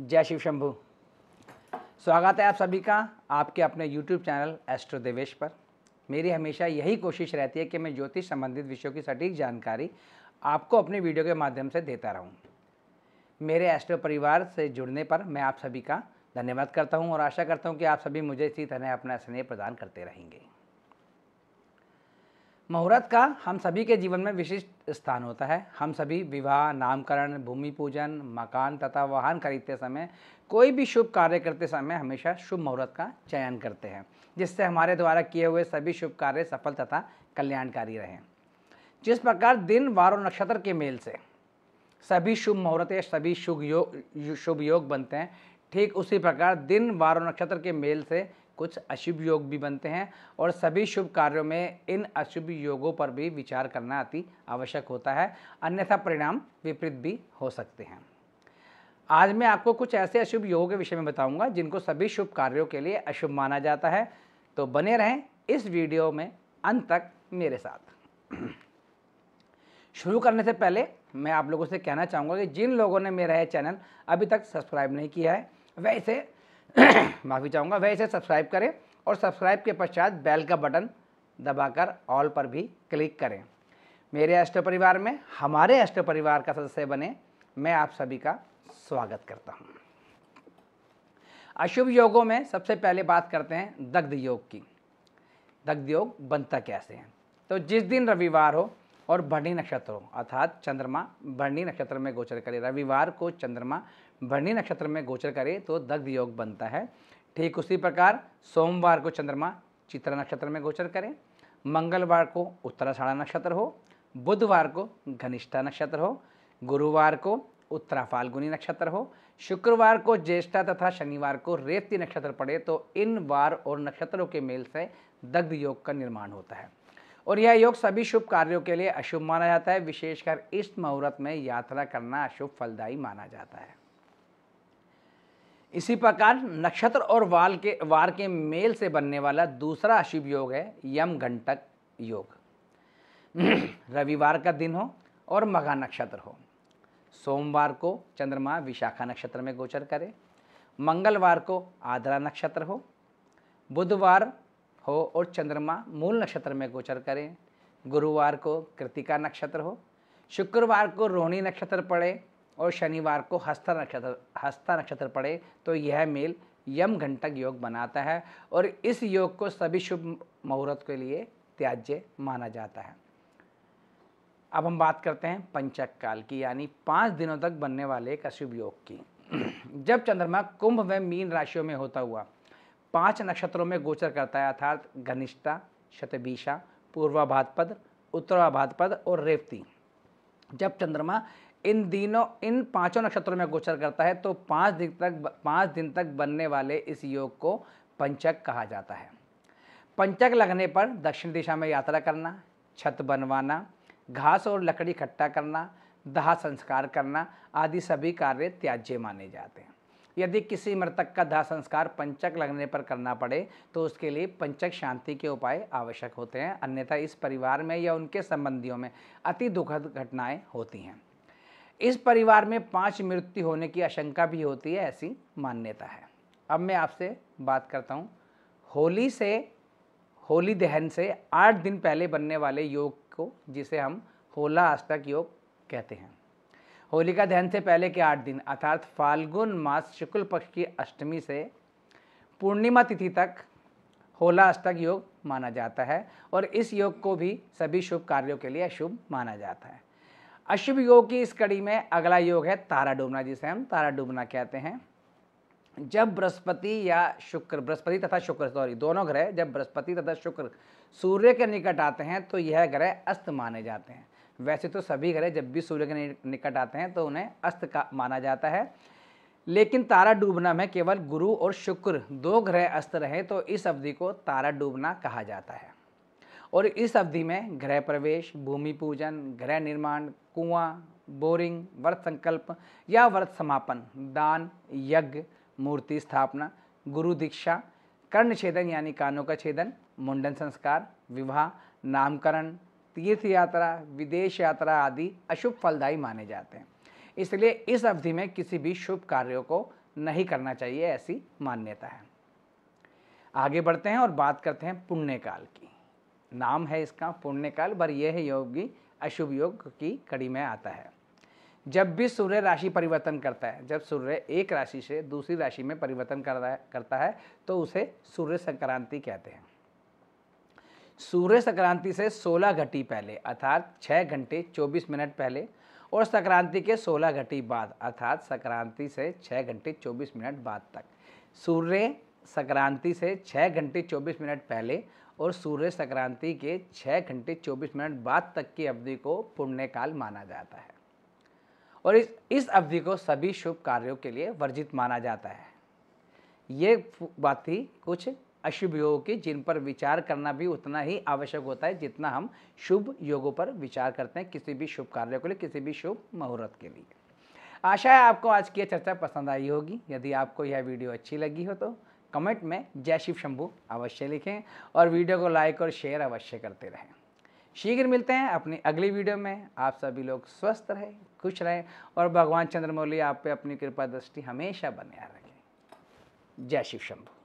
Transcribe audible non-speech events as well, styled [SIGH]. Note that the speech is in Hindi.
जय शिव शंभू स्वागत है आप सभी का आपके अपने YouTube चैनल एस्ट्रो देवेश पर मेरी हमेशा यही कोशिश रहती है कि मैं ज्योतिष संबंधित विषयों की सटीक जानकारी आपको अपने वीडियो के माध्यम से देता रहूं। मेरे एस्ट्रो परिवार से जुड़ने पर मैं आप सभी का धन्यवाद करता हूं और आशा करता हूं कि आप सभी मुझे इसी तरह अपना स्नेह प्रदान करते रहेंगे मुहूर्त का हम सभी के जीवन में विशिष्ट स्थान होता है हम सभी विवाह नामकरण भूमि पूजन मकान तथा वाहन खरीदते समय कोई भी शुभ कार्य करते समय हमेशा शुभ मुहूर्त का चयन करते हैं जिससे हमारे द्वारा किए हुए सभी शुभ कार्य सफल तथा कल्याणकारी रहें जिस प्रकार दिन वार और नक्षत्र के मेल से सभी शुभ मुहूर्त या सभी शुभ योग शुभ योग बनते हैं ठीक उसी प्रकार दिन वार और नक्षत्र के मेल से कुछ अशुभ योग भी बनते हैं और सभी शुभ कार्यों में इन अशुभ योगों पर भी विचार करना अति आवश्यक होता है अन्यथा परिणाम विपरीत भी हो सकते हैं आज मैं आपको कुछ ऐसे अशुभ योगों के विषय में बताऊंगा जिनको सभी शुभ कार्यों के लिए अशुभ माना जाता है तो बने रहें इस वीडियो में अंत तक मेरे साथ शुरू करने से पहले मैं आप लोगों से कहना चाहूँगा कि जिन लोगों ने मेरा यह चैनल अभी तक सब्सक्राइब नहीं किया है वैसे [COUGHS] माफ़ी चाहूँगा वह इसे सब्सक्राइब करें और सब्सक्राइब के पश्चात बैल का बटन दबाकर ऑल पर भी क्लिक करें मेरे अष्ट परिवार में हमारे अष्ट परिवार का सदस्य बने मैं आप सभी का स्वागत करता हूँ अशुभ योगों में सबसे पहले बात करते हैं दग्ध योग की दग्ध योग बनता कैसे है तो जिस दिन रविवार हो और भरणी नक्षत्र हो अर्थात चंद्रमा भरणी नक्षत्र में गोचर करे रविवार को चंद्रमा भरणी नक्षत्र में गोचर करे तो दग्ध योग बनता है ठीक उसी प्रकार सोमवार को चंद्रमा चित्रा नक्षत्र में गोचर करें मंगलवार को उत्तराषाढ़ा नक्षत्र हो बुधवार को घनिष्ठा नक्षत्र हो गुरुवार को उत्तरा फाल्गुनी नक्षत्र हो शुक्रवार को ज्येष्ठा तथा शनिवार को रेती नक्षत्र पड़े तो इन वार और नक्षत्रों के मेल से दग्ध योग का निर्माण होता है और यह योग सभी शुभ कार्यों के लिए अशुभ माना जाता है विशेषकर इस मुहूर्त में यात्रा करना अशुभ फलदायी माना जाता है इसी प्रकार नक्षत्र और वाल के वार के मेल से बनने वाला दूसरा अशुभ योग है यम घंटक योग [CLEARS THROAT] रविवार का दिन हो और मघा नक्षत्र हो सोमवार को चंद्रमा विशाखा नक्षत्र में गोचर करे मंगलवार को आद्रा नक्षत्र हो बुधवार हो और चंद्रमा मूल नक्षत्र में गोचर करें गुरुवार को कृतिका नक्षत्र हो शुक्रवार को रोहिणी नक्षत्र पड़े और शनिवार को हस्ता नक्षत्र हस्ता नक्षत्र पड़े तो यह मेल यम घंटक योग बनाता है और इस योग को सभी शुभ मुहूर्त के लिए त्याज्य माना जाता है अब हम बात करते हैं पंचक काल की यानी पाँच दिनों तक बनने वाले एक अशुभ योग की [CLEARS THROAT] जब चंद्रमा कुंभ व मीन राशियों में होता हुआ पांच नक्षत्रों में गोचर करता है अर्थात घनिष्ठा शतभिषा पूर्वाभाद्रपद उत्तराभाद्रपद और रेवती जब चंद्रमा इन दिनों इन पांचों नक्षत्रों में गोचर करता है तो पाँच दिन तक पाँच दिन तक बनने वाले इस योग को पंचक कहा जाता है पंचक लगने पर दक्षिण दिशा में यात्रा करना छत बनवाना घास और लकड़ी इकट्ठा करना दाह संस्कार करना आदि सभी कार्य त्याज्य माने जाते हैं यदि किसी मृतक का दाह संस्कार पंचक लगने पर करना पड़े तो उसके लिए पंचक शांति के उपाय आवश्यक होते हैं अन्यथा इस परिवार में या उनके संबंधियों में अति दुखद घटनाएं होती हैं इस परिवार में पांच मृत्यु होने की आशंका भी होती है ऐसी मान्यता है अब मैं आपसे बात करता हूँ होली से होली दहन से आठ दिन पहले बनने वाले योग को जिसे हम होला आष्टक योग कहते हैं होलिका दहन से पहले के आठ दिन अर्थात फाल्गुन मास शुक्ल पक्ष की अष्टमी से पूर्णिमा तिथि तक होला अष्टक योग माना जाता है और इस योग को भी सभी शुभ कार्यों के लिए शुभ माना जाता है अशुभ योग की इस कड़ी में अगला योग है तारा डूबना जिसे हम तारा डूबना कहते हैं जब बृहस्पति या शुक्र बृहस्पति तथा शुक्र सॉरी दोनों ग्रह जब बृहस्पति तथा शुक्र सूर्य के निकट आते हैं तो यह ग्रह अस्त माने जाते हैं वैसे तो सभी ग्रह जब भी सूर्य के निकट आते हैं तो उन्हें अस्त का माना जाता है लेकिन तारा डूबना में केवल गुरु और शुक्र दो ग्रह अस्त रहे तो इस अवधि को तारा डूबना कहा जाता है और इस अवधि में गृह प्रवेश भूमि पूजन गृह निर्माण कुआं बोरिंग व्रत संकल्प या व्रत समापन दान यज्ञ मूर्ति स्थापना गुरु दीक्षा कर्ण छेदन यानी कानों का छेदन मुंडन संस्कार विवाह नामकरण तीर्थ यात्रा विदेश यात्रा आदि अशुभ फलदायी माने जाते हैं इसलिए इस अवधि में किसी भी शुभ कार्यों को नहीं करना चाहिए ऐसी मान्यता है आगे बढ़ते हैं और बात करते हैं पुण्य काल की नाम है इसका पुण्यकाल पर यह है योग भी अशुभ योग की कड़ी में आता है जब भी सूर्य राशि परिवर्तन करता है जब सूर्य एक राशि से दूसरी राशि में परिवर्तन करता है तो उसे सूर्य संक्रांति कहते हैं सूर्य संक्रांति से 16 घटी पहले अर्थात 6 घंटे 24 मिनट पहले और संक्रांति के 16 घटी बाद अर्थात संक्रांति से 6 घंटे 24 मिनट बाद तक सूर्य संक्रांति से 6 घंटे 24 मिनट पहले और सूर्य संक्रांति के छः घंटे चौबीस मिनट बाद तक की अवधि को पुण्यकाल माना जाता है और इस इस अवधि को सभी शुभ कार्यों के लिए वर्जित माना जाता है ये बात थी कुछ अशुभ योगों की जिन पर विचार करना भी उतना ही आवश्यक होता है जितना हम शुभ योगों पर विचार करते हैं किसी भी शुभ कार्यों के लिए किसी भी शुभ मुहूर्त के लिए आशा है आपको आज की यह चर्चा पसंद आई होगी यदि आपको यह वीडियो अच्छी लगी हो तो कमेंट में जय शिव शंभु अवश्य लिखें और वीडियो को लाइक और शेयर अवश्य करते रहें शीघ्र मिलते हैं अपनी अगली वीडियो में आप सभी लोग स्वस्थ रहें खुश रहें और भगवान चंद्रमौली आप पे अपनी कृपा दृष्टि हमेशा बने रखें जय शिव शंभु